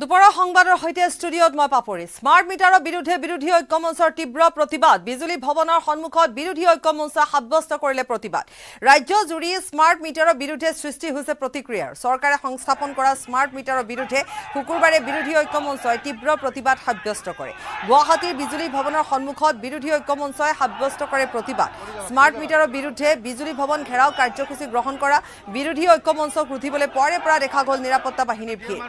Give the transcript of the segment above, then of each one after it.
দুপৰা সংবাদৰ সৈতে ষ্টুডিঅ'ত মই পাপৰি স্মাৰ্ট মিটাৰৰ বিৰুদ্ধে বিৰোধী ঐক্য মঞ্চৰ তীব্ৰ প্ৰতিবাদ বিজুলী ভৱনৰ সন্মুখত বিৰোধী ঐক্য মঞ্চ সাব্যস্ত কৰিলে প্ৰতিবাদ ৰাজ্য জুৰি স্মাৰ্ট মিটাৰৰ বিৰুদ্ধে সৃষ্টি হৈছে প্ৰতিক্ৰিয়াৰ চৰকাৰে সংস্থাপন কৰা স্মাৰ্ট মিটাৰৰ বিৰুদ্ধে শুকুৰবাৰে বিৰোধী ঐক্য মঞ্চই তীব্ৰ প্ৰতিবাদ সাব্যস্ত কৰে গুৱাহাটীৰ বিজুলী ভৱনৰ সন্মুখত বিৰোধী ঐক্য মঞ্চই সাব্যস্ত কৰে প্ৰতিবাদ স্মাৰ্ট মিটাৰৰ বিৰুদ্ধে বিজুলী ভৱন ঘেৰাও কাৰ্যসূচী গ্ৰহণ কৰা বিৰোধী ঐক্য মঞ্চক ৰুধিবলৈ পৰে পৰা দেখা গ'ল নিৰাপত্তা বাহিনীৰ ভিৰ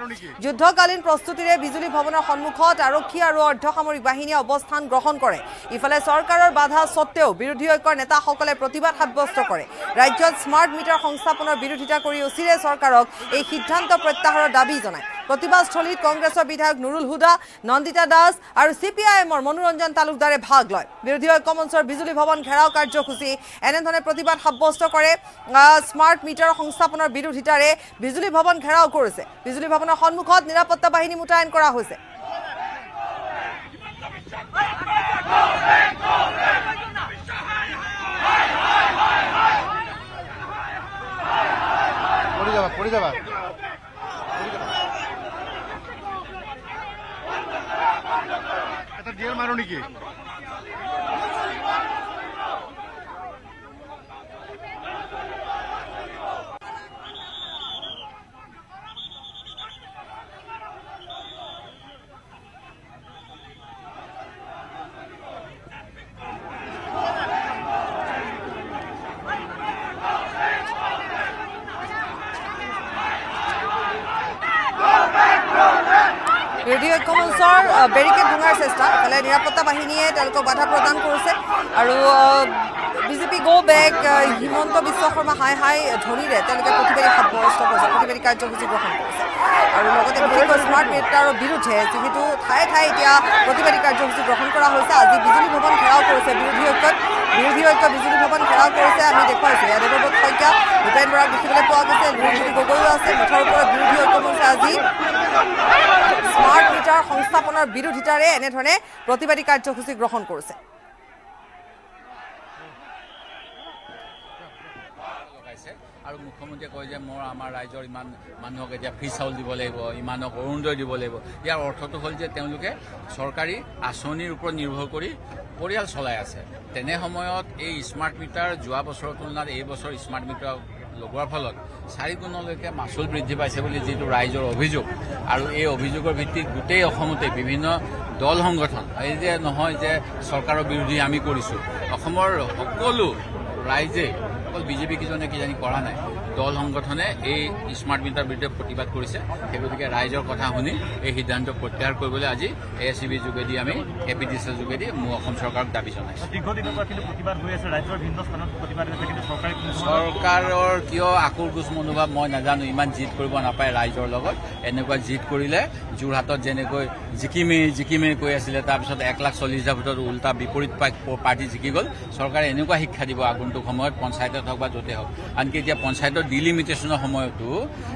যুদ্ধকালীন সাৰ্বকালীন প্ৰস্তুতিৰে বিজুলী ভৱনৰ সন্মুখত আৰক্ষী আৰু অৰ্ধসামৰিক বাহিনীয়ে অৱস্থান গ্ৰহণ কৰে ইফালে চৰকাৰৰ বাধা স্বত্তেও বিৰোধী ঐক্যৰ নেতাসকলে প্ৰতিবাদ সাব্যস্ত কৰে ৰাজ্যত স্মাৰ্ট মিটাৰ সংস্থাপনৰ বিৰোধিতা কৰি অচিৰে চৰকাৰক এই সিদ্ধান্ত প্ৰত্যাহাৰৰ দাবী জনায় প্ৰতিবাদস্থলীত কংগ্ৰেছৰ বিধায়ক নুৰুল হুদা নন্দিতা দাস আৰু চি পি আই এমৰ মনোৰঞ্জন তালুকদাৰে ভাগ লয় বিৰোধী ঐক্য মঞ্চৰ বিজুলী ভৱন ঘেৰাও কাৰ্যসূচী এনেধৰণে প্ৰতিবাদ সাব্যস্ত কৰে স্মাৰ্ট মিটাৰ সংস্থাপনৰ বিৰোধিতাৰে বিজুলী ভৱন ঘেৰাও কৰিছে বিজুলী ভৱনৰ সন্মুখত নিৰাপত্তা নিরাপত্তা বাহিনী মোতায়েন করা হয়েছে যাবা এটা জেল মারো নাকি বেৰিকেড ভঙাৰ চেষ্টা ফলে নিৰাপত্তা বাহিনীয়ে তেওঁলোকক বাধা প্ৰদান কৰিছে আৰু BJP go' back Himanta Biswa Sarma হাই হাই ধ্বনিৰে তেওঁলোকে প্ৰতিবাদী সাব্যস্ত কৰিছে কৰেছে কাৰ্যসূচী গ্ৰহণ কৰিছে আৰু লগতে বিশেষকৈ স্মাৰ্ট মিটাৰেৰ বিৰুদ্ধে যিহেতু ঠায়ে ঠায়ে এতিয়া প্ৰতিবাদী কাৰ্যসূচী গ্ৰহণ কৰা হৈছে আজি বিজুলী ভৱন ঘেৰাও কৰিছে বিৰোধী ঐক্যত বিৰোধী ঐক্য বিজুলী ভৱন ঘেৰাও কৰিছে আমি দেখাইছো ইয়াত দেবব্ৰত শইকীয়া ভূপেন দেখিবলৈ পোৱা গৈছে বিজেপি গগৈও আছে মুঠৰ ওপৰত বিৰোধী ঐক্য আজি স্মার্ট মিটার সংস্থাপনের বিরোধিতার এনে ধরনের প্রতিবাদী কার্যসূচী গ্রহণ করেছে আর মুখ্যমন্ত্রী কয় যে মর আমার রাইজর ইমান মানুষ এটা ফ্রি চাউল দিব ইমানক অরুণোদয় দিব ইয়ার অর্থটা হল যে সরকারি আসনির উপর নির্ভর করে পরিয়াল চলাই আছে তেনে সময়ত এই স্মার্ট মিটার যাওয়া বছর তুলনায় এই বছর স্মার্ট মিটার লগোৱাৰ ফলত চাৰি গুণলৈকে মাচুল বৃদ্ধি পাইছে বুলি যিটো ৰাইজৰ অভিযোগ আৰু এই অভিযোগৰ ভিত্তিত গোটেই অসমতে বিভিন্ন দল সংগঠন এই যে নহয় যে চৰকাৰৰ বিৰোধী আমি কৰিছোঁ অসমৰ সকলো ৰাইজে অকল বিজেপি কিজনে কিজানি কৰা নাই দল সংগঠনে এই স্মাৰ্ট মিটাৰ বিৰুদ্ধে প্ৰতিবাদ কৰিছে সেই গতিকে ৰাইজৰ কথা শুনি এই সিদ্ধান্ত প্ৰত্যাহাৰ কৰিবলৈ আজি এ চি সিবিৰ যোগেদি আমি এ পি ডি সিৰ অসম চৰকাৰক দাবী জানাই চৰকাৰৰ কিয় আকুৰগোজ মনোভাৱ মই নাজানো ইমান জিদ কৰিব নাপায় ৰাইজৰ লগত এনেকা জিদ কৰলে যাতত যে জিকিমে জিকিমে কৈ আছিলে তাৰপিছত এক লাখ চল্লিছ হাজাৰ ভোটত ওলটা বিপৰীত পাৰ্টি জিকি গল চৰকাৰে এনেকুৱা শিক্ষা দিব আগন্তুক সময়ত পঞ্চায়তত হওক বা যতে হওক আনকি এতিয়া পঞ্চায়তত ভোটৰ ডিলিমিটেশ্যনৰ সময়তো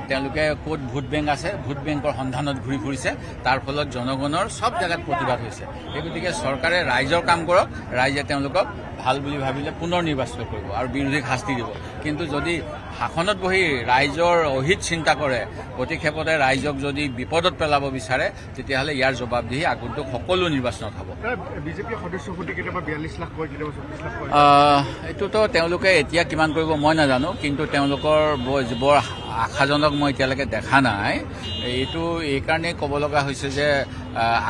তেওঁলোকে ক'ত ভোট বেংক আছে ভোট বেংকৰ সন্ধানত ঘূৰি ফুৰিছে তাৰ ফলত জনগণৰ চব জেগাত প্ৰতিবাদ হৈছে সেই গতিকে চৰকাৰে ৰাইজৰ কাম কৰক ৰাইজে তেওঁলোকক ভাল বুলি ভাবিলে পুনৰ নিৰ্বাচিত কৰিব আৰু বিৰোধীক শাস্তি দিব কিন্তু যদি শাসনত বহি ৰাইজৰ অহিত চিন্তা কৰে প্ৰতিক্ষেপতে ৰাইজক যদি বিপদত পেলাব বিচাৰে তেতিয়াহ'লে ইয়াৰ জবাবদিহি আগন্তুক সকলো নিৰ্বাচনত হ'ব এইটোতো তেওঁলোকে এতিয়া কিমান কৰিব মই নাজানো কিন্তু তেওঁলোকৰ বৰ আশাজনক মই এতিয়ালৈকে দেখা নাই এইটো এইকাৰণেই ক'ব লগা হৈছে যে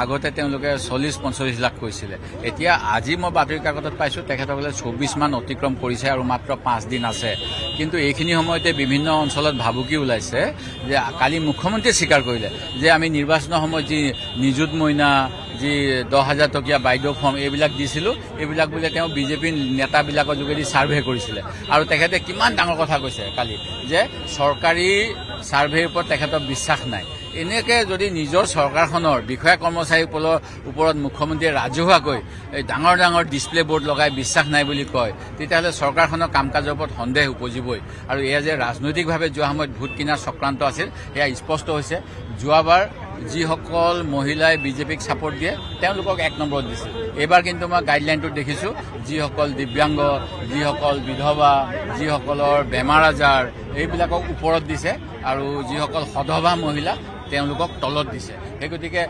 আগতে তেওঁলোকে চল্লিছ পঞ্চল্লিছ লাখ কৈছিলে এতিয়া আজি মই বাতৰি কাকতত পাইছোঁ তেখেতসকলে চৌবিছমান অতিক্ৰম কৰিছে আৰু মাত্ৰ পাঁচদিন আছে কিন্তু এইখিনি সময়তে বিভিন্ন অঞ্চলত ভাবুকি ওলাইছে যে কালি মুখ্যমন্ত্ৰীয়ে স্বীকাৰ কৰিলে যে আমি নিৰ্বাচনৰ সময়ত যি নিযুত মইনা যি দহ হাজাৰ টকীয়া বাইদেউ ফৰ্ম এইবিলাক দিছিলোঁ এইবিলাক বোলে তেওঁ বিজেপিৰ নেতাবিলাকৰ যোগেদি ছাৰ্ভে কৰিছিলে আৰু তেখেতে কিমান ডাঙৰ কথা কৈছে কালি যে চৰকাৰী ছাৰ্ভেৰ ওপৰত তেখেতৰ বিশ্বাস নাই এনেকৈ যদি নিজৰ চৰকাৰখনৰ বিষয়া কৰ্মচাৰীসকলৰ ওপৰত মুখ্যমন্ত্ৰীয়ে ৰাজহুৱাকৈ এই ডাঙৰ ডাঙৰ ডিছপ্লে বোৰ্ড লগাই বিশ্বাস নাই বুলি কয় তেতিয়াহ'লে চৰকাৰখনৰ কাম কাজৰ ওপৰত সন্দেহ উপজিবই আৰু এয়া যে ৰাজনৈতিকভাৱে যোৱা সময়ত ভোট কিনাৰ চক্ৰান্ত আছিল সেয়া স্পষ্ট হৈছে যোৱাবাৰ যিসকল মহিলাই বিজেপিক ছাপৰ্ট দিয়ে তেওঁলোকক এক নম্বৰত দিছে এইবাৰ কিন্তু মই গাইডলাইনটোত দেখিছোঁ যিসকল দিব্যাংগ যিসকল বিধৱা যিসকলৰ বেমাৰ আজাৰ এইবিলাকক ওপৰত দিছে আৰু যিসকল সধবা মহিলা তেওঁলোকক তলত দিছে সেই গতিকে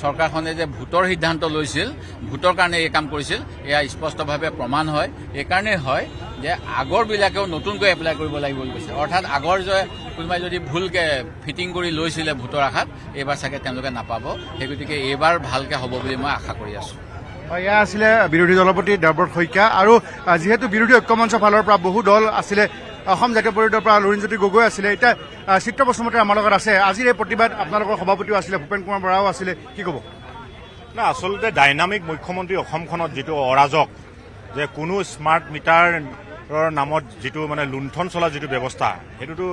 চৰকাৰখনে যে ভোটৰ সিদ্ধান্ত লৈছিল ভোটৰ কাৰণে এই কাম কৰিছিল এয়া স্পষ্টভাৱে প্ৰমাণ হয় এইকাৰণেই হয় যে আগৰবিলাকেও নতুনকৈ এপ্লাই কৰিব লাগিব বুলি কৈছে অৰ্থাৎ আগৰ যে কোনোবাই যদি ভুলকৈ ফিটিং কৰি লৈছিলে ভোটৰ আশাত এইবাৰ চাগে তেওঁলোকে নাপাব সেই গতিকে এইবাৰ ভালকৈ হ'ব বুলি মই আশা কৰি আছোঁ এয়া আছিলে বিৰোধী দলপতি দেৱব্ৰত শইকীয়া আৰু যিহেতু বিৰোধী ঐক্য মঞ্চৰ ফালৰ পৰা বহু দল আছিলে অসম জাতীয় পৰিষদৰ পৰা লৰিণজ্যোতি গগৈ আছিলে এতিয়া চিত্ৰ বসুমতী আমাৰ লগত আছে আজিৰ এই প্ৰতিবাদ আপোনালোকৰ সভাপতিও আছিলে ভূপেন কুমাৰ বৰাও আছিলে কি ক'ব নাই আচলতে ডাইনামিক মুখ্যমন্ত্ৰী অসমখনত যিটো অৰাজক যে কোনো স্মাৰ্ট মিটাৰৰ নামত যিটো মানে লুণ্ঠন চলা যিটো ব্যৱস্থা সেইটোতো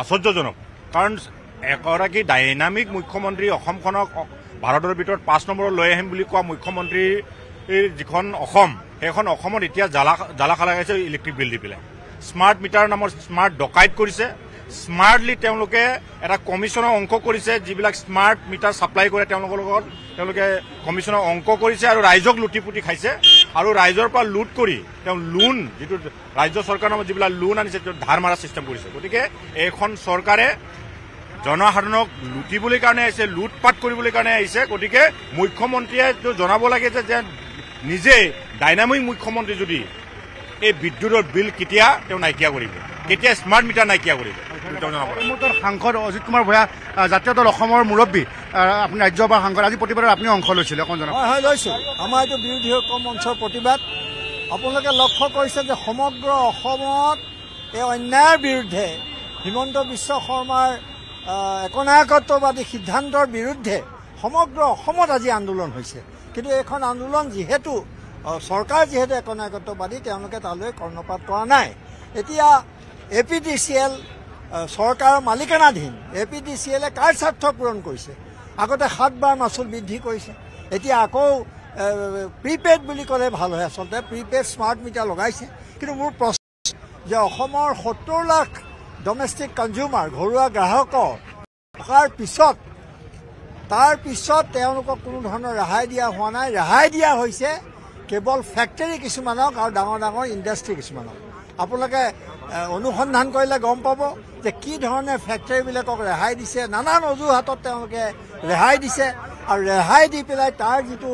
আশ্চৰ্যজনক কাৰণ এগৰাকী ডাইনামিক মুখ্যমন্ত্ৰী অসমখনক ভাৰতৰ ভিতৰত পাঁচ নম্বৰত লৈ আহিম বুলি কোৱা মুখ্যমন্ত্ৰীৰ যিখন অসম সেইখন অসমত এতিয়া জ্বালা জ্বালা খালাগাইছে ইলেক্ট্ৰিক বিল দি পেলাই স্মাৰ্ট মিটাৰ নামৰ স্মাৰ্ট ডকাইত কৰিছে স্মাৰ্টলি তেওঁলোকে এটা কমিশ্যনৰ অংশ কৰিছে যিবিলাক স্মাৰ্ট মিটাৰ ছাপ্লাই কৰে তেওঁলোকৰ লগত তেওঁলোকে কমিশ্যনৰ অংক কৰিছে আৰু ৰাইজক লুটিপুটি খাইছে আৰু ৰাইজৰ পৰা লুট কৰি তেওঁ লোন যিটো ৰাজ্য চৰকাৰৰ নামত যিবিলাক লোন আনিছে ধাৰ মাৰা ছিষ্টেম কৰিছে গতিকে এইখন চৰকাৰে জনসাধাৰণক লুটিবলৈ কাৰণে আহিছে লুটপাট কৰিবলৈ কাৰণে আহিছে গতিকে মুখ্যমন্ত্ৰীয়ে জনাব লাগে যে নিজে ডাইনামিক মুখ্যমন্ত্ৰী যদি এই বিদ্যুতৰ বিল কেতিয়া তেওঁ নাইকিয়া কৰিব কেতিয়া স্মাৰ্ট মিটাৰ নাইকিয়া কৰিব সাংসদ অজিত কুমাৰ ভূঞা জাতীয় দল অসমৰ মুৰব্বী আপুনি ৰাজ্যসভাৰ সাংসদ আজি প্ৰতিবাদত আপুনি অংশ লৈছিলে অকণ জনাব হয় লৈছোঁ আমাৰ এইটো বিৰোধী সক মঞ্চৰ প্ৰতিবাদ আপোনালোকে লক্ষ্য কৰিছে যে সমগ্ৰ অসমত এই অন্যায়ৰ বিৰুদ্ধে হিমন্ত বিশ্ব শৰ্মাৰ একনায়কত্ববাদী সিদ্ধান্তৰ বিৰুদ্ধে সমগ্ৰ অসমত আজি আন্দোলন হৈছে কিন্তু এইখন আন্দোলন যিহেতু চৰকাৰ যিহেতু একনায়কত্ববাদী তেওঁলোকে তালৈ কৰ্ণপাত কৰা নাই এতিয়া A P D C L চৰকাৰৰ মালিকানাধীন এ পি ডি চি এলে কাৰ স্বাৰ্থ পূৰণ কৰিছে আগতে সাতবাৰ মাচুল বৃদ্ধি কৰিছে এতিয়া আকৌ প্ৰিপেইড বুলি ক'লে ভাল হয় আচলতে প্ৰিপেইড স্মাৰ্ট মিটাৰ লগাইছে কিন্তু মোৰ প্ৰশ্ন যে অসমৰ সত্তৰ লাখ ডমেষ্টিক কনজিউমাৰ ঘৰুৱা গ্ৰাহকৰ থকাৰ পিছত তাৰ পিছত তেওঁলোকক কোনো ধৰণৰ ৰেহাই দিয়া হোৱা নাই ৰেহাই দিয়া হৈছে কেৱল ফেক্টৰী কিছুমানক আৰু ডাঙৰ ডাঙৰ ইণ্ডাষ্ট্ৰী কিছুমানক আপোনালোকে অনুসন্ধান কৰিলে গম পাব যে কি ধৰণে ফেক্টৰীবিলাকক ৰেহাই দিছে নানান অজুহাতত তেওঁলোকে ৰেহাই দিছে আৰু ৰেহাই দি পেলাই তাৰ যিটো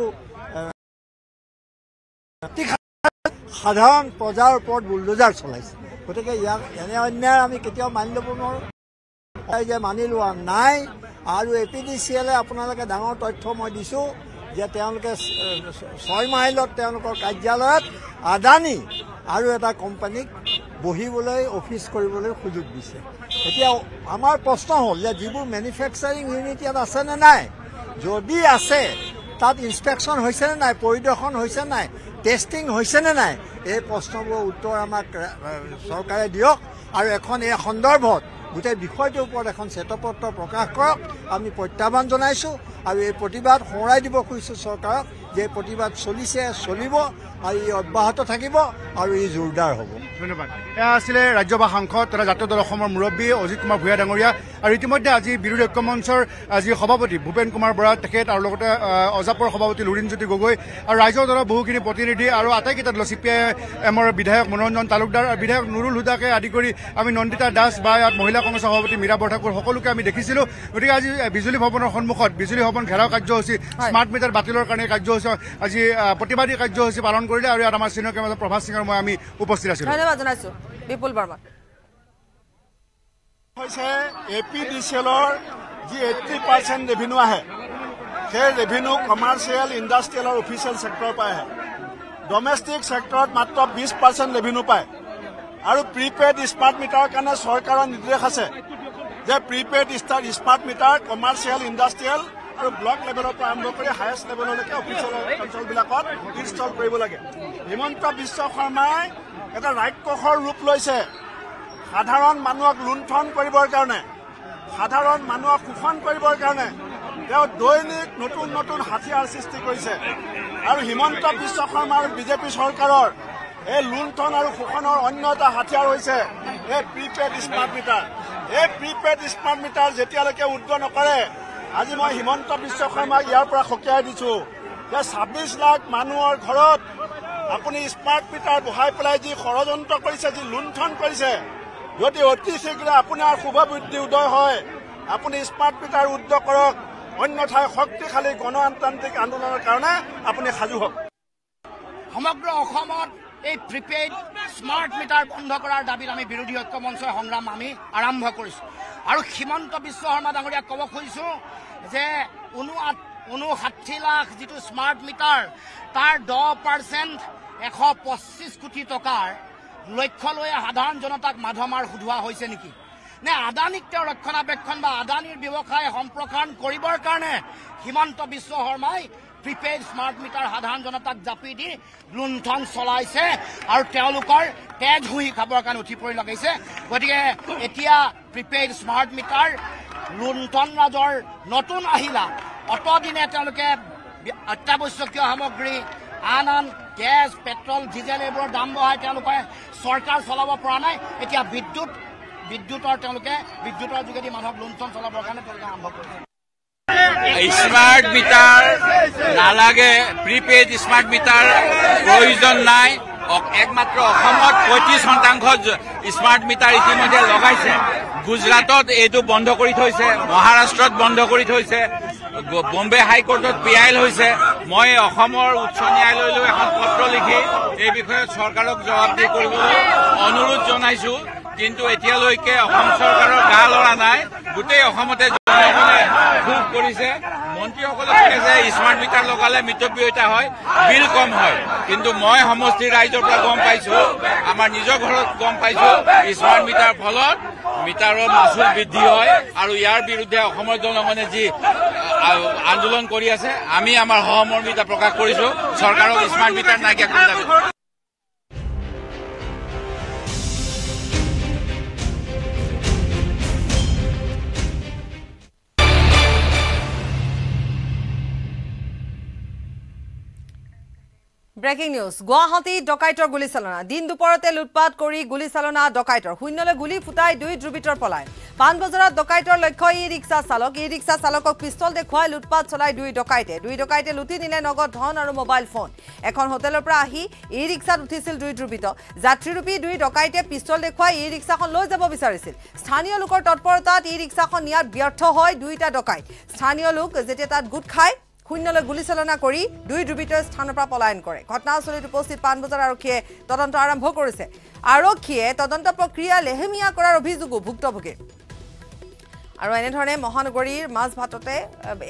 সাধাৰণ প্ৰজাৰ ওপৰত বুলডোজাৰ চলাইছে গতিকে ইয়াক এনে অন্যায় আমি কেতিয়াও মানি ল'ব নোৱাৰোঁ যে মানি লোৱা নাই আৰু এ পি ডি চি এলে আপোনালোকে ডাঙৰ তথ্য মই দিছোঁ যে তেওঁলোকে ছয় মাইলত তেওঁলোকৰ কাৰ্যালয়ত আদানী আৰু এটা কোম্পানীক বহিবলৈ অফিচ কৰিবলৈ সুযোগ দিছে এতিয়া আমাৰ প্ৰশ্ন হ'ল যে যিবোৰ মেনুফেকচাৰিং ইউনিট ইয়াত আছেনে নাই যদি আছে তাত ইনস্পেকশ্যন হৈছে নে নাই পৰিদৰ্শন হৈছে নাই টেষ্টিং হৈছেনে নাই এই প্ৰশ্নবোৰৰ উত্তৰ আমাক চৰকাৰে দিয়ক আৰু এখন এই সন্দৰ্ভত গোটেই বিষয়টোৰ ওপৰত এখন শ্বেতপত্ৰ প্ৰকাশ কৰক আমি প্ৰত্যাহ্বান জনাইছোঁ আৰু এই প্ৰতিবাদ সোঁৱৰাই দিব খুজিছোঁ চৰকাৰক যে প্ৰতিবাদ চলিছে চলিব আৰু ই অব্যাহত থাকিব আৰু ই জোৰদাৰ হ'ব ধন্যবাদ এয়া আছিলে ৰাজ্যসভা সাংসদ তথা জাতীয় দল অসমৰ মুৰববী অজিত কুমাৰ ভূঞা ডাঙৰীয়া আৰু ইতিমধ্যে আজি বিৰোধী ঐক্য মঞ্চৰ আজি সভাপতি ভূপেন কুমাৰ বৰা তেখেত আৰু লগতে অজাপৰ সভাপতি লুৰিণজ্যোতি গগৈ আৰু ৰাইজৰ দলৰ বহুখিনি প্ৰতিনিধি আৰু আটাইকেইটা দল চি পি আই এমৰ বিধায়ক মনোৰঞ্জন তালুকদাৰ আৰু বিধায়ক নুৰুল হুদাকে আদি কৰি আমি নন্দিতা দাস বা ইয়াত মহিলা মহিলা কংগ্ৰেছৰ সভাপতি মীৰা বৰঠাকুৰ সকলোকে আমি দেখিছিলো গতিকে আজি বিজুলী ভৱনৰ সন্মুখত বিজুলী ভৱন ঘেৰাও কাৰ্যসূচী স্মাৰ্ট মিটাৰ বাতিলৰ কাৰণে কাৰ্যসূচী আজি প্ৰতিবাদী কাৰ্যসূচী পালন কৰিলে আৰু ইয়াত আমাৰ চিনিয়ৰ কেমেৰা প্ৰভাত সিঙৰ মই আমি উপস্থিত আছিলো ধন্যবাদ জনাইছো বিপুল বৰ্মা হৈছে এ পি ডি চি এলৰ যি এইটি পাৰ্চেণ্ট ৰেভিনিউ আহে সেই ৰেভিনিউ কমাৰ্চিয়েল ইণ্ডাষ্ট্ৰিয়েল আৰু অফিচিয়েল চেক্টৰৰ পৰা আহে ডমেষ্টিক চেক্টৰত মাত্ৰ বিশ পাৰ্চেণ্ট ৰেভিনিউ পায় আৰু প্ৰিপেইড স্মাৰ্ট মিটাৰৰ কাৰণে চৰকাৰৰ নিৰ্দেশ আছে যে prepaid smart meter commercial industrial আৰু ব্লক লেভেলৰ পৰা আৰম্ভ কৰি হায়েষ্ট লেভেললৈকে অফিচিয়েল অঞ্চলবিলাকত ইনষ্টল কৰিব লাগে হিমন্ত বিশ্ব শৰ্মাই এটা ৰাক্ষসৰ ৰূপ লৈছে সাধাৰণ মানুহক লুণ্ঠন কৰিবৰ কাৰণে সাধাৰণ মানুহক শোষণ কৰিবৰ কাৰণে তেওঁ দৈনিক নতুন নতুন হাতিয়াৰ সৃষ্টি কৰিছে আৰু হিমন্ত বিশ্ব শৰ্মাৰ বিজেপি চৰকাৰৰ এই লুণ্ঠন আৰু শোষণৰ অন্য এটা হাতিয়াৰ হৈছে এই প্ৰিপেড স্মাৰ্ট মিটাৰ এই প্ৰিপেড স্মাৰ্ট মিটাৰ যেতিয়ালৈকে উদ্ৰ নকৰে আজি মই হিমন্ত বিশ্ব শৰ্মাক ইয়াৰ পৰা সকীয়াই দিছো যে ছাব্বিছ লাখ মানুহৰ ঘৰত আপুনি স্মাৰ্ট মিটাৰ বহাই পেলাই যি ষড়যন্ত্ৰ কৰিছে যি লুণ্ঠন কৰিছে যদি অতি শীঘ্ৰে আপোনাৰ শুভ বৃদ্ধি উদয় হয় আপুনি স্মাৰ্ট মিটাৰ উদ্ৰ কৰক অন্য ঠাই শক্তিশালী গণতান্ত্ৰিক আন্দোলনৰ কাৰণে আপুনি সাজু হওক সমগ্ৰ অসমত এই প্ৰিপেইড স্মাৰ্ট মিটাৰ বন্ধ কৰাৰ দাবীত আমি বিৰোধী ঐক্য মঞ্চৰ সংগ্ৰাম আমি আৰম্ভ কৰিছোঁ আৰু সীমন্ত বিশ্ব শৰ্মা ডাঙৰীয়াক ক'ব খুজিছোঁ যে ঊনো আঠ লাখ যিটো স্মাৰ্ট মিটাৰ তাৰ দহ পাৰ্চেণ্ট এশ পঁচিছ কোটি টকাৰ লক্ষ্য লৈ সাধাৰণ জনতাক মাধমাৰ সোধোৱা হৈছে নেকি নে আদানীক তেওঁ ৰক্ষণাবেক্ষণ বা আদানীৰ ব্যৱসায় সম্প্ৰসাৰণ কৰিবৰ কাৰণে হিমন্ত বিশ্ব শৰ্মাই প্ৰিপেইড স্মাৰ্ট মিটাৰ সাধাৰণ জনতাক জাপি দি লুণ্ঠন চলাইছে আৰু তেওঁলোকৰ তেজ হুঁহি খাবৰ কাৰণে উঠি পৰি লগাইছে গতিকে এতিয়া প্ৰিপেইড স্মাৰ্ট মিটাৰ লুণ্ঠন ৰাজৰ নতুন আহিলা অতদিনে তেওঁলোকে অত্যাৱশ্যকীয় সামগ্ৰী আন আন গেছ পেট্ৰল ডিজেল এইবোৰৰ দাম বঢ়াই তেওঁলোকে চৰকাৰ চলাব পৰা নাই এতিয়া বিদ্যুৎ বিদ্যুতৰ তেওঁলোকে বিদ্যুতৰ যোগেদি মানুহক লুণ্ঠন চলাবৰ কাৰণে তেওঁলোকে আৰম্ভ কৰিছে স্মার্ট মিটার নালাগে প্রিপেড স্মার্ট মিটার প্রয়োজন নাই একমাত্র পঁয়ত্রিশ শতাংশ স্মার্ট মিটার ইতিমধ্যে লগাইছে গুজরাটত এই বন্ধ করে থাকে মহারাষ্ট্র বন্ধ করে থাকে বোম্বে হাইকোর্টত পি আইল হয়েছে মানে উচ্চ ন্যায়ালয় এখন পত্র লিখি এই বিষয়ে সরকারক জবাবদি করব অনুরোধ জানাইছো কিন্তু এতিয়ালৈকে অসম চৰকাৰৰ গা লৰা নাই গোটেই অসমতে খুব কৰিছে মন্ত্ৰীসকলে কৈছে যে স্মাৰ্ট মিটাৰ লগালে মৃত্যুব্যয়িতা হয় বিল কম হয় কিন্তু মই সমষ্টিৰ ৰাইজৰ পৰা গম পাইছো আমাৰ নিজৰ ঘৰত গম পাইছো স্মাৰ্ট মিটাৰ ফলত মিটাৰৰ মাচুল বৃদ্ধি হয় আৰু ইয়াৰ বিৰুদ্ধে অসমৰ জনগণে যি আন্দোলন কৰি আছে আমি আমাৰ সহমৰ্মিতা প্ৰকাশ কৰিছো চৰকাৰক স্মাৰ্ট মিটাৰ নাইকিয়া কৰি ব্ৰেকিং নিউজ গুৱাহাটীত ডকাইতৰ গুলীচালনা দিন দুপৰতে লুটপাট কৰি গুলীচালনা ডকাইতৰ শূন্যলৈ গুলী ফুটাই দুই দুৰ্বৃত্তৰ পলায় পাণবজাৰত ডকাইতৰ লক্ষ্য ই ৰিক্সা চালক ই ৰিক্সা চালকক পিষ্টল দেখুৱাই লুটপাট চলাই দুই ডকাইতে দুই ডকাইতে লুটি নিলে নগদ ধন আৰু মোবাইল ফোন এখন হোটেলৰ পৰা আহি ই ৰিক্সাত উঠিছিল দুই দুৰ্বৃত্ত যাত্ৰীৰূপী দুই ডকাইতে পিষ্টল দেখুৱাই ই ৰিক্সাখন লৈ যাব বিচাৰিছিল স্থানীয় লোকৰ তৎপৰতাত ই ৰিক্সাখন নিয়াত ব্যৰ্থ হয় দুয়োটা ডকাইত স্থানীয় লোক যেতিয়া তাত গোট খায় শূন্যলৈ গুলীচালনা কৰি দুই দুৰ্বৃত্তই স্থানৰ পৰা পলায়ন কৰে ঘটনাস্থলীত উপস্থিত পাণবজাৰ আৰক্ষীয়ে তদন্ত আৰম্ভ কৰিছে আৰক্ষীয়ে তদন্ত প্ৰক্ৰিয়া লেহেমীয়া কৰাৰ অভিযোগো ভুক্তভোগীৰ আৰু এনেধৰণে মহানগৰীৰ মাজ ভাততে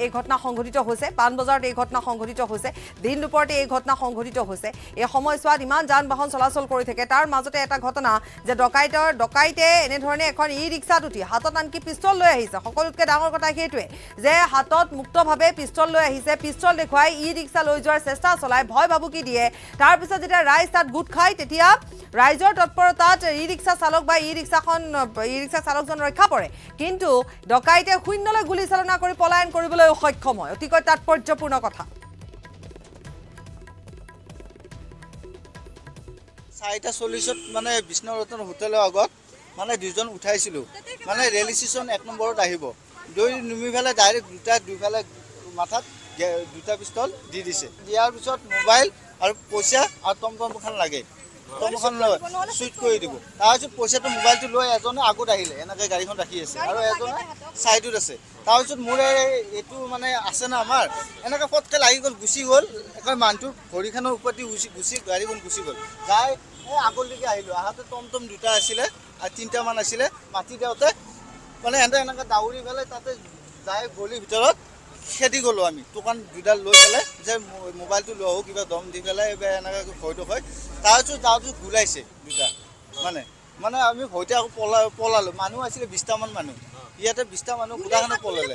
এই ঘটনা সংঘটিত হৈছে পাণবজাৰত এই ঘটনা সংঘটিত হৈছে দিন দুপৰতে এই ঘটনা সংঘটিত হৈছে এই সময়ছোৱাত ইমান যান বাহন চলাচল কৰি থাকে তাৰ মাজতে এটা ঘটনা যে ডকাইতৰ ডকাইতে এনেধৰণে এখন ই ৰিক্সাত উঠি হাতত আনকি পিষ্টল লৈ আহিছে সকলোতকৈ ডাঙৰ কথা সেইটোৱে যে হাতত মুক্তভাৱে পিষ্টল লৈ আহিছে পিষ্টল দেখুৱাই ই ৰিক্সা লৈ যোৱাৰ চেষ্টা চলাই ভয় ভাবুকি দিয়ে তাৰপিছত যেতিয়া ৰাইজ তাত গোট খায় তেতিয়া ৰাইজৰ তৎপৰতাত ই ৰিক্সা চালক বা ই ৰিক্সাখন ই ৰিক্সা চালকজন ৰক্ষা পৰে কিন্তু ডকাইতে শূন্যলৈ গুলীচালনা কৰি পলায়ন কৰিবলৈ সক্ষম হয় অতিকৈ তাৎপৰ্যপূৰ্ণ কথা চাৰিটা চল্লিছত মানে বিষ্ণু হোটেলৰ আগত মানে দুজন উঠাইছিলোঁ মানে ৰেল ষ্টেশ্যন এক নম্বৰত আহিব দৌৰি নুমি পেলাই ডাইৰেক্ট দুটা দুইফালে মাথাত দুটা পিষ্টল দি দিছে দিয়াৰ পিছত মোবাইল আৰু পইচা আৰু টম টম লাগে প্ৰমোশন লয় চুইট কৰি দিব তাৰপিছত পইচাটো মোবাইলটো লৈ এজনে আগত আহিলে এনেকৈ গাড়ীখন ৰাখি আছে আৰু এজনে ছাইডত আছে তাৰপিছত মোৰ এইটো মানে আছে না আমাৰ এনেকৈ ফটকৈ লাগি গ'ল গুচি গ'ল এখন মানুহটো ভৰিখনৰ ওপৰত গুচি গুচি গাড়ীখন গুচি গ'ল যাই এই আগলৈকে আহিলোঁ আহোঁতে টমটম দুটা আছিলে আৰু তিনিটামান আছিলে মাটি দিওঁতে মানে এনেকৈ এনেকৈ দাউৰি পেলাই তাতে যাই গলিৰ ভিতৰত খেদি গ'লোঁ আমি দোকান দুডাল লৈ পেলাই যে মোবাইলটো লওঁ কিবা দম দি পেলাই এইবাৰ এনেকৈ ভয়টো হয় তাৰপিছত যাওঁতে গোলাইছে দুটা মানে মানে আমি ভয়তে আকৌ পলা পলালোঁ মানুহ আছিলে বিছটামান মানুহ ইয়াতে বিশটা মানুহ গোটাখনে পলালে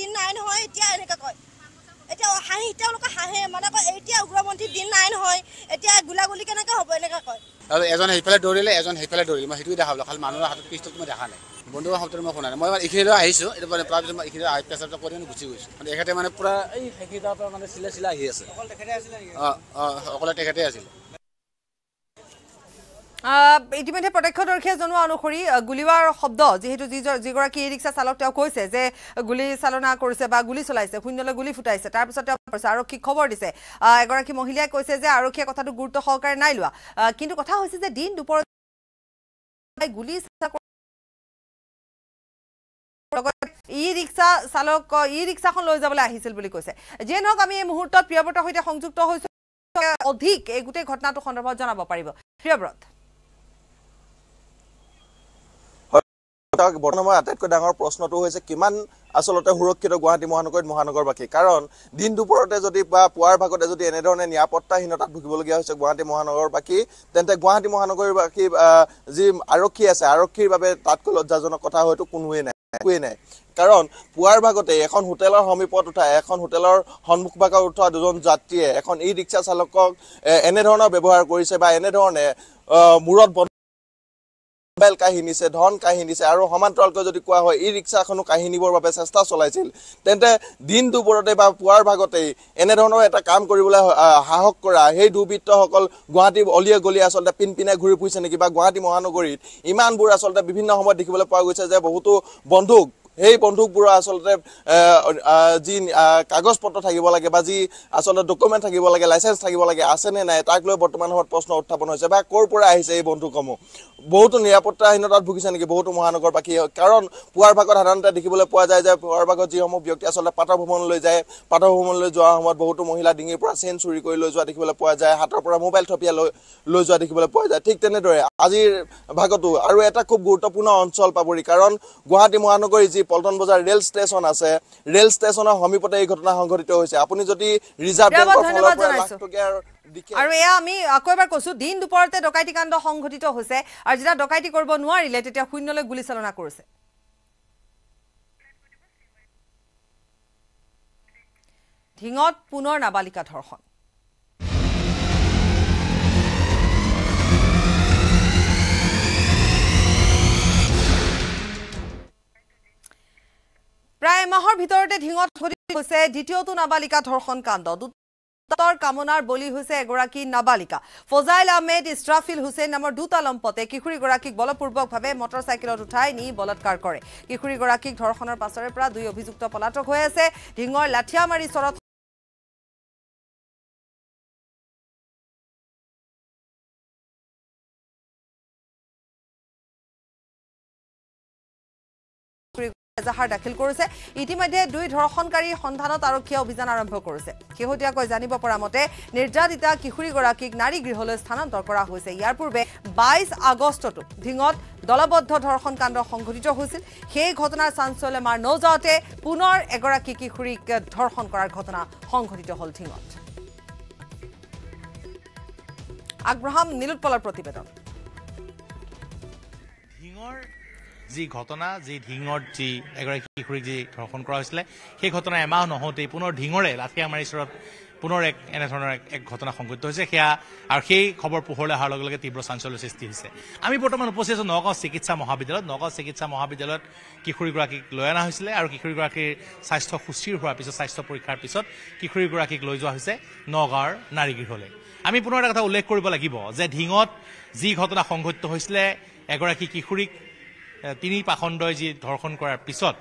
দিন নাই নহয় এতিয়া হাঁহি তেওঁলোকে হাঁহে মানে আকৌ এতিয়া উগ্ৰপন্থী দিন নাই নহয় এতিয়া গোলাগুলি কেনেকে হ'ব এনেকে কয় আৰু এজন সেইফালে দৌৰিলে এজন সেইফালে দৌৰিলে মই সেইটোৱে দেখা পালোঁ খালী মানুহৰ হাতত পিছটো মই দেখা নাই বন্ধুৰ শব্দটো মই শুনা নাই মই এইখিনি লৈ আহিছোঁ এইটো মানে তাৰপিছত মই এইখিনি আহি পেচাবটো কৰি মানে গুচি গৈছোঁ মানে এখেতে মানে পূৰা এই সেইখিনি তাৰ পৰা মানে চিলাই চিলাই আহি আছে অঁ অঁ অকলে তেখেতে আছিলে ইতিমধ্যে প্ৰত্যক্ষদৰ্শীয়ে জনোৱা অনুসৰি গুলীবাৰ শব্দ যিহেতু যি যিগৰাকী ই ৰিক্সা চালক তেওঁ কৈছে যে গুলী চালনা কৰিছে বা গুলী চলাইছে শূন্যলৈ গুলী ফুটাইছে তাৰপিছত তেওঁ কৈছে আৰক্ষীক খবৰ দিছে এগৰাকী মহিলাই কৈছে যে আৰক্ষীয়ে কথাটো গুৰুত্ব সহকাৰে নাই লোৱা কিন্তু কথা হৈছে যে দিন দুপৰত গুলী ই ৰিক্সা চালক ই ৰিক্সাখন লৈ যাবলৈ আহিছিল বুলি কৈছে যিয়ে নহওক আমি এই মুহূৰ্তত প্ৰিয়ব্ৰতৰ সৈতে সংযুক্ত হৈছো অধিক এই গোটেই ঘটনাটো সন্দৰ্ভত জনাব পাৰিব প্ৰিয়ব্ৰত বৰ্তমান সময়ত আটাইতকৈ ডাঙৰ প্ৰশ্নটো হৈছে কিমান আচলতে সুৰক্ষিত গুৱাহাটী মহানগৰীত মহানগৰবাসী কাৰণ দিন দুপৰতে যদি বা পুৱাৰ ভাগতে যদি এনেধৰণে নিৰাপত্তাহীনতাত ভুগিবলগীয়া হৈছে গুৱাহাটী মহানগৰবাসী তেন্তে গুৱাহাটী মহানগৰীবাসী যি আৰক্ষী আছে আৰক্ষীৰ বাবে তাতকৈ লজ্জাজনক কথা হয়তো কোনোৱে নাই একোৱেই নাই কাৰণ পুৱাৰ ভাগতে এখন হোটেলৰ সমীপত উঠা এখন হোটেলৰ সন্মুখ ভাগত উঠা দুজন যাত্ৰীয়ে এখন ই ৰিক্সা চালকক এনেধৰণৰ ব্যৱহাৰ কৰিছে বা এনেধৰণে মূৰত মোবাইল কাহিনী নিছে ধন কাঢ়ি নিছে আৰু সমান্তৰালকৈ যদি কোৱা হয় ই ৰিক্সাখনো কাহিনী নিবৰ বাবে চেষ্টা চলাইছিল তেন্তে দিন দুপৰতে বা পুৱাৰ ভাগতেই এনেধৰণৰ এটা কাম কৰিবলৈ সাহস কৰা সেই দুৰ্বৃত্তসকল গুৱাহাটী অলিয়ে গলিয়ে আচলতে পিনপিনাই ঘূৰি ফুৰিছে নেকি বা গুৱাহাটী মহানগৰীত ইমানবোৰ আচলতে বিভিন্ন সময়ত দেখিবলৈ পোৱা গৈছে যে বহুতো বন্দুক সেই বন্দুকবোৰ আচলতে যি কাগজ পত্ৰ থাকিব লাগে বা যি আচলতে ডকুমেণ্ট থাকিব লাগে লাইচেঞ্চ থাকিব লাগে আছেনে নাই তাক লৈ বৰ্তমান সময়ত প্ৰশ্ন উত্থাপন হৈছে বা ক'ৰ পৰা আহিছে এই বন্দুকসমূহ বহুতো নিৰাপত্তাহীনতাত ভুগিছে নেকি বহুতো মহানগৰবাসী কাৰণ পুৱাৰ ভাগত সাধাৰণতে দেখিবলৈ পোৱা যায় যে পুৱাৰ ভাগত যিসমূহ ব্যক্তি আচলতে পাঠ ভ্ৰমণলৈ যায় পাঠ ভ্ৰমণলৈ যোৱাৰ সময়ত বহুতো মহিলা ডিঙিৰ পৰা চেইন চুৰি কৰি লৈ যোৱা দেখিবলৈ পোৱা যায় হাতৰ পৰা মোবাইল থপিয়া লৈ লৈ যোৱা দেখিবলৈ পোৱা যায় ঠিক তেনেদৰে আজিৰ ভাগতো আৰু এটা খুব গুৰুত্বপূৰ্ণ অঞ্চল পাবৰি কাৰণ গুৱাহাটী মহানগৰী যি পল্টন বজাৰ ৰেল ষ্টেচন আছে ৰেল ষ্টেচনৰ সমীপতে এই ঘটনা সংঘটিত হৈছে আপুনি যদি আৰু এয়া আমি আকৌ এবাৰ কৈছো দিন দুপৰতে ডকাইতি কাণ্ড সংঘটিত হৈছে আৰু যেতিয়া ডকাইতি কৰিব নোৱাৰিলে তেতিয়া শূন্যলৈ গুলী চালনা কৰিছে ধিঙত পুনৰ নাবালিকা ধৰ্ষণ প্ৰায় মাহৰ ভিতৰতে ঢিঙত ধৰি হৈছে দ্বিতীয়টো নাবালিকা ধৰ্ষণ কাণ্ড দুটাৰ কামনাৰ বলি হৈছে এগৰাকী নাবালিকা ফজাইল আহমেদ ইছৰাফিল হুছেইন নামৰ দুটা লম্পতে কিশোৰীগৰাকীক বলপূৰ্বকভাৱে মটৰচাইকেলত উঠাই নি বলৎকাৰ কৰে কিশোৰীগৰাকীক ধৰ্ষণৰ পাছৰে পৰা দুই অভিযুক্ত পলাতক হৈ আছে ঢিঙৰ লাঠিয়া মাৰি চৰত এজাহাৰ দাখিল কৰিছে ইতিমধ্যে দুই ধৰ্ষণকাৰীৰ সন্ধানত আৰক্ষীয়ে অভিযান আৰম্ভ কৰিছে শেহতীয়াকৈ জানিব পৰা মতে নিৰ্যাতিতা কিশোৰীগৰাকীক নাৰী গৃহলৈ স্থানান্তৰ কৰা হৈছে ইয়াৰ পূৰ্বে বাইছ আগষ্টতো ঢিঙত দলবদ্ধ ধৰ্ষণ কাণ্ড সংঘটিত হৈছিল সেই ঘটনাৰ চাঞ্চল্যমাৰ নজাওঁতে পুনৰ এগৰাকী কিশোৰীক ধৰ্ষণ কৰাৰ ঘটনা সংঘটিত হ'ল ঢিঙত আগ্ৰহাম নীলোৎপলৰ প্ৰতিবেদন ধিঙৰ যি ঘটনা যি ঢিঙত যি এগৰাকী কিশোৰীক যি ধৰ্ষণ কৰা হৈছিলে সেই ঘটনা এমাহ নহওঁতেই পুনৰ ঢিঙৰে লাঠিয়া মাৰি চৰত পুনৰ এক এনেধৰণৰ এক ঘটনা সংঘটিত হৈছে সেয়া আৰু সেই খবৰ পোহৰলৈ অহাৰ লগে লগে তীব্ৰ চাঞ্চল্য সৃষ্টি হৈছে আমি বৰ্তমান উপস্থিত আছোঁ নগাঁও চিকিৎসা মহাবিদ্যালয়ত নগাঁও চিকিৎসা মহাবিদ্যালয়ত কিশোৰীগৰাকীক লৈ অনা হৈছিলে আৰু কিশোৰীগৰাকীৰ স্বাস্থ্য সুস্থিৰ হোৱাৰ পিছত স্বাস্থ্য পৰীক্ষাৰ পিছত কিশোৰীগৰাকীক লৈ যোৱা হৈছে নগাঁৱৰ নাৰীগৃহলৈ আমি পুনৰ এটা কথা উল্লেখ কৰিব লাগিব যে ঢিঙত যি ঘটনা সংঘটিত হৈছিলে এগৰাকী কিশোৰীক তিনি পাখণ্ডই যি ধৰ্ষণ কৰাৰ পিছত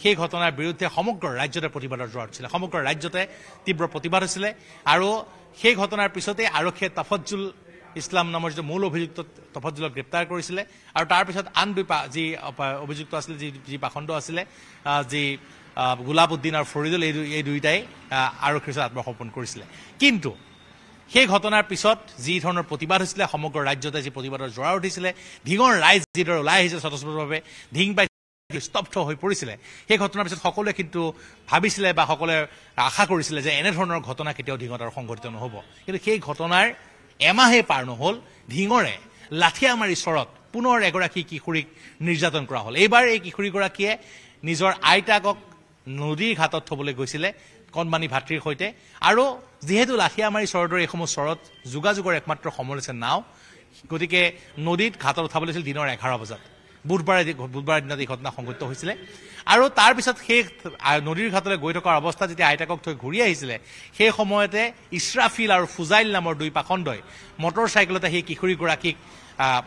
সেই ঘটনাৰ বিৰুদ্ধে সমগ্ৰ ৰাজ্যতে প্ৰতিবাদৰ জোৰা উঠিছিলে সমগ্ৰ ৰাজ্যতে তীব্ৰ প্ৰতিবাদ হৈছিলে আৰু সেই ঘটনাৰ পিছতেই আৰক্ষীয়ে তাফজুল ইছলাম নামৰ যিটো মূল অভিযুক্ত তফজুলক গ্ৰেপ্তাৰ কৰিছিলে আৰু তাৰপিছত আন দুই যি অভিযুক্ত আছিলে যি যি পাখণ্ড আছিলে যি গোলাপ উদ্দিন আৰু ফৰিদুল এই এই দুয়োটাই আৰক্ষীৰ ওচৰত আত্মসমৰ্পণ কৰিছিলে কিন্তু সেই ঘটনাৰ পিছত যি ধৰণৰ প্ৰতিবাদ হৈছিলে সমগ্ৰ ৰাজ্যতে যি প্ৰতিবাদৰ জোৰা উঠিছিলে ঢিঙৰ ৰাইজ যিদৰে ওলাই আহিছিলে স্বতঃস্ফূৰ্তভাৱে ঢিং পাই স্তব্ধ হৈ পৰিছিলে সেই ঘটনাৰ পিছত সকলোৱে কিন্তু ভাবিছিলে বা সকলোৱে আশা কৰিছিলে যে এনেধৰণৰ ঘটনা কেতিয়াও ঢিঙত আৰু সংঘটিত নহ'ব কিন্তু সেই ঘটনাৰ এমাহেই পাৰ নহ'ল ঢিঙৰে লাঠিয়া মাৰি চৰত পুনৰ এগৰাকী কিশোৰীক নিৰ্যাতন কৰা হ'ল এইবাৰ এই কিশোৰীগৰাকীয়ে নিজৰ আইতাকক নদীৰ ঘাটত থবলৈ গৈছিলে কণমানি ভাতৃৰ সৈতে আৰু যিহেতু লাঠিয়ামাৰী চৰদৰে এইসমূহ চৰত যোগাযোগৰ একমাত্ৰ সমল হৈছে নাও গতিকে নদীত ঘাটত উঠাবলৈ লৈছিল দিনৰ এঘাৰ বজাত বুধবাৰে বুধবাৰৰ দিনত এই ঘটনা সংঘটিত হৈছিলে আৰু তাৰপিছত সেই নদীৰ ঘাটলৈ গৈ থকাৰ অৱস্থাত যেতিয়া আইতাকক থৈ ঘূৰি আহিছিলে সেই সময়তে ইছৰাফিল আৰু ফুজাইল নামৰ দুই পাখণ্ডই মটৰ চাইকেলতে সেই কিশোৰীগৰাকীক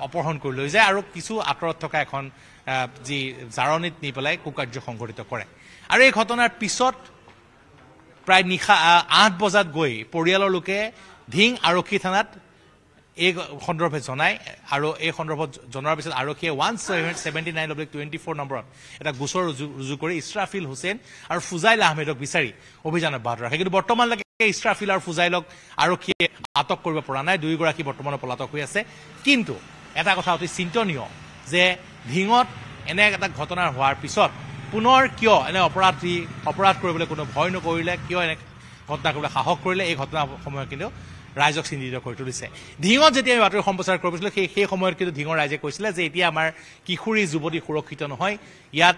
অপহৰণ কৰি লৈ যায় আৰু কিছু আঁতৰত থকা এখন যি জাৰণীত নি পেলাই কুকাৰ্য সংঘটিত কৰে আৰু এই ঘটনাৰ পিছত প্ৰায় নিশা আঠ বজাত গৈ পৰিয়ালৰ লোকে ধিং আৰক্ষী থানাত এই সন্দৰ্ভে জনায় আৰু এই সন্দৰ্ভত জনোৱাৰ পিছত আৰক্ষীয়ে one seventy nine oblique twenty four নম্বৰত এটা গোচৰ ৰুজু ৰুজু কৰি ইছৰাফিল হুছেইন আৰু ফুজাইল আহমেদক বিচাৰি অভিযান অব্যাহত ৰাখে কিন্তু বৰ্তমানলৈকে ইছৰাফিল আৰু ফুজাইলক আৰক্ষীয়ে আটক কৰিব পৰা নাই দুয়োগৰাকী বৰ্তমান পলাতক হৈ আছে কিন্তু এটা কথা অতি চিন্তনীয় যে ধিঙত এনে এটা ঘটনা হোৱাৰ পিছত পুনৰ কিয় এনে অপৰাধী অপৰাধ কৰিবলৈ কোনো ভয় নকৰিলে কিয় এনে ঘটনা কৰিবলৈ সাহস কৰিলে এই ঘটনা সময়ত কিন্তু ৰাইজক চিন্তিত কৰি তুলিছে ঢিঙত যেতিয়া আমি বাতৰি সম্প্ৰচাৰ কৰিছিলোঁ সেই সেই সময়ত কিন্তু ঢিঙৰ ৰাইজে কৈছিলে যে এতিয়া আমাৰ কিশোৰী যুৱতী সুৰক্ষিত নহয় ইয়াত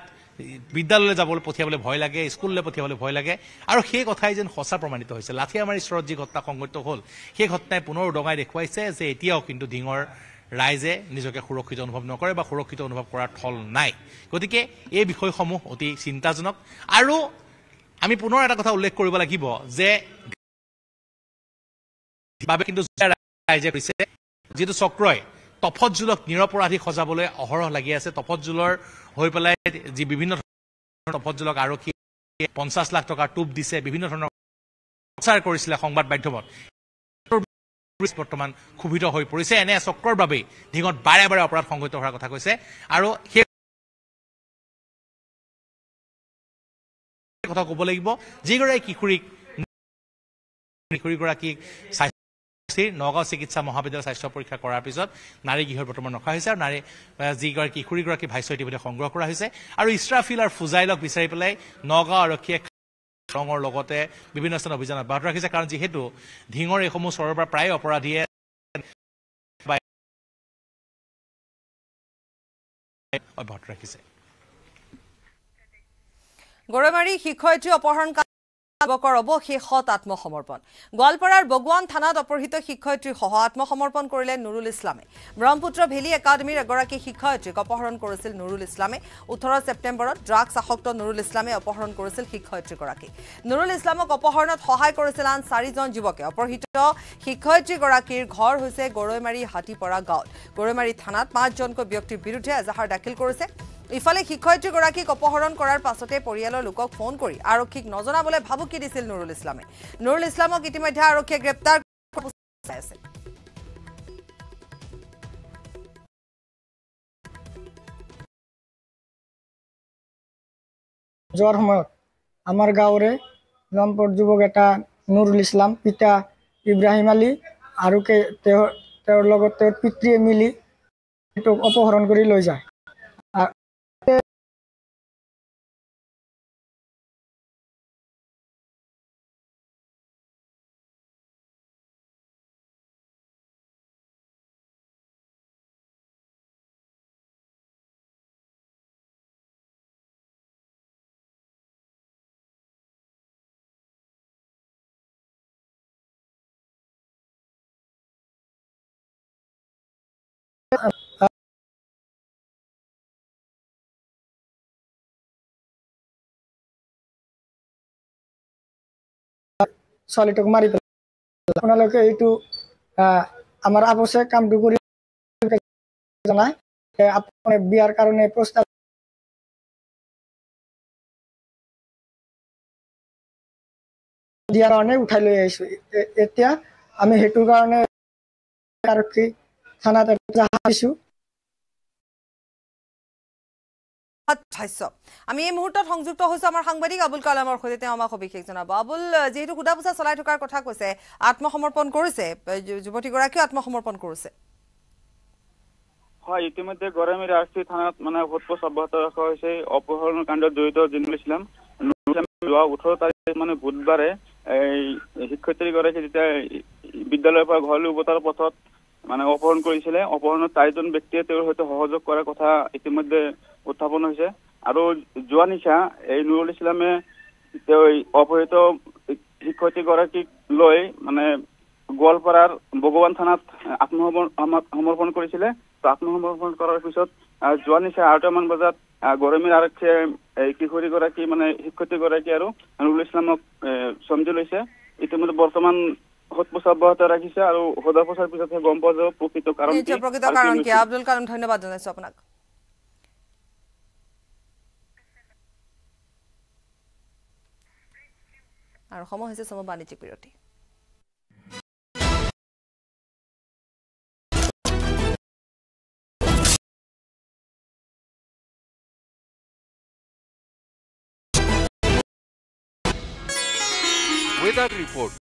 বিদ্যালয়লৈ যাবলৈ পঠিয়াবলৈ ভয় লাগে স্কুললৈ পঠিয়াবলৈ ভয় লাগে আৰু সেই কথাই যেন সঁচা প্ৰমাণিত হৈছে লাঠিয়ামাৰী ঈশ্বৰত যি ঘটনা সংঘটিত হ'ল সেই ঘটনাই পুনৰ উদঙাই দেখুৱাইছে যে এতিয়াও কিন্তু ঢিঙৰ ৰাইজে নিজকে সুৰক্ষিত অনুভৱ নকৰে বা সুৰক্ষিত অনুভৱ কৰাৰ থল নাই গতিকে এই বিষয়সমূহ অতি চিন্তাজনক আৰু আমি পুনৰ এটা কথা উল্লেখ কৰিব লাগিব যে বাবে কিন্তু ৰাইজে কৈছে যিটো চক্ৰই তফতজুলক নিৰপৰাধী সজাবলৈ অহৰহ লাগি আছে জোলৰ হৈ পেলাই যি বিভিন্ন ধৰণৰ জোলক আৰক্ষী পঞ্চাছ লাখ টকাৰ টোপ দিছে বিভিন্ন ধৰণৰ প্ৰচাৰ কৰিছিলে সংবাদ মাধ্যমত পুলিচ বৰ্তমান ক্ষোভিত হৈ পৰিছে এনে চক্ৰৰ বাবেই ঢিঙত বাৰে বাৰে অপৰাধ সংঘটিত হোৱাৰ কথা কৈছে আৰু সেই কথা ক'ব লাগিব যিগৰাকী কিশোৰীক কিশোৰীগৰাকীক স্বাস্থ্যশ্ৰীৰ নগাঁও চিকিৎসা মহাবিদ্যালয়ৰ স্বাস্থ্য পৰীক্ষা কৰাৰ পিছত নাৰী গৃহত বৰ্তমান ৰখা হৈছে আৰু নাৰী যিগৰাকী কিশোৰীগৰাকী ভাষ্য ইতিমধ্যে সংগ্ৰহ কৰা হৈছে আৰু ইছৰাফিল আৰু ফুজাইলক বিচাৰি পেলাই নগাঁও আৰক্ষীয়ে ৰঙৰ লগতে বিভিন্ন স্থান অভিযান অব্যাহত ৰাখিছে কাৰণ যিহেতু ধিঙৰ এইসমূহ চৰৰ পৰা প্ৰায় অপৰাধীয়ে অব্যাহত ৰাখিছে গৰমাৰী শিক্ষয়িত্ৰী অপহৰণ অবকৰ অবশেষত আত্মসমৰ্পণ গোৱালপাৰাৰ বগুৱান থানাত অপহৃত শিক্ষয়িত্ৰীসহ আত্মসমৰ্পণ কৰিলে নুৰুল ইছলামে ব্ৰহ্মপুত্ৰ ভেলী একাডেমীৰ এগৰাকী শিক্ষয়িত্ৰীক অপহৰণ কৰিছিল নুৰুল ইছলামে ওঠৰ ছেপ্টেম্বৰত ড্ৰাগছ আসক্ত নুৰুল ইছলামে অপহৰণ কৰিছিল শিক্ষয়িত্ৰীগৰাকীক নুৰুল ইছলামক অপহৰণত সহায় কৰিছিল আন চাৰিজন যুৱকে অপহৃত শিক্ষয়িত্ৰীগৰাকীৰ ঘৰ হৈছে গৰৈমাৰী হাতীপৰা গাঁৱত গৰৈমাৰী থানাত পাঁচজনকৈ ব্যক্তিৰ বিৰুদ্ধে এজাহাৰ দাখিল কৰিছে ইফালে শিক্ষয়িত্ৰীগৰাকীক অপহৰণ কৰাৰ পাছতে পৰিয়ালৰ লোকক ফোন কৰি আৰক্ষীক নজনাবলৈ ভাবুকি দিছিল নুৰুল ইছলামে নুৰুল ইছলামক ইতিমধ্যে আৰক্ষীয়ে গ্ৰেপ্তাৰ চাই যোৱাৰ সময়ত আমাৰ গাঁৱৰে লম্পৰ যুৱক এটা নুৰুল ইছলাম পিতা ইব্ৰাহিম আলী আৰু তেওঁৰ লগত তেওঁৰ পিতৃয়ে মিলি সেইটোক অপহৰণ কৰি লৈ যায় ছোৱালীটোক মাৰি পেলাই আপোনালোকে এইটো আমাৰ আপছে কামটো কৰি জনাই আপোনাৰ বিয়াৰ কাৰণে প্ৰস্তাৱ দিয়াৰ কাৰণে উঠাই লৈ আহিছোঁ এতিয়া আমি সেইটোৰ কাৰণে আৰক্ষী থানাত দিছোঁ আমি এই মুহূৰ্তত সংযুক্ত হৈছো আমাৰ সাংবাদিক আবুল কালামৰ সৈতে তেওঁ সবিশেষ জনাব আবুল যিহেতু সোধা পোছা চলাই থকাৰ কথা কৈছে আত্মসমৰ্পণ কৰিছে যুৱতীগৰাকীয়ে আত্মসমৰ্পণ কৰিছে হয় ইতিমধ্যে গড়ামী ৰাষ্ট্ৰীয় থানাত মানে ভোটপোষ অব্যাহত ৰখা হৈছে অপহৰণ কাণ্ডত জড়িত যোন বুলিছিলাম যোৱা ওঠৰ মানে বুধবাৰে এই শিক্ষয়িত্ৰীগৰাকী যেতিয়া বিদ্যালয়ৰ পৰা ঘৰলৈ উভতাৰ পথত মানে অপহৰণ কৰিছিলে অপহৰণত চাৰিজন ব্যক্তিয়ে তেওঁৰ সৈতে সহযোগ কৰাৰ কথা ইতিমধ্যে উত্থাপন হৈছে আৰু যোৱা নিশা এই নুৰুল ইছলামে তেওঁ অপহৃত গৰাকীক লৈ মানে গোৱালপাৰাৰ ভগৱান থানাত আত্মসমৰ্পণ কৰিছিলে আত্মসমৰ্পণ কৰাৰ পিছত যোৱা নিশা আঢ়ৈটামান বজাত গৰমীৰ আৰক্ষীয়ে এই গৰাকী মানে শিক্ষয়িত্ৰীগৰাকী আৰু নুৰুল ইছলামক চমজি লৈছে ইতিমধ্যে বৰ্তমান ৰাখিছে আৰু সোধা পোছাৰ পিছতহে গম পোৱা যাব প্ৰকৃত কাৰণ ধন্যবাদ জনাইছো আপোনাক আৰু সময় হৈছে সম বাণিজ্যিক বিৰতি উইদাৰ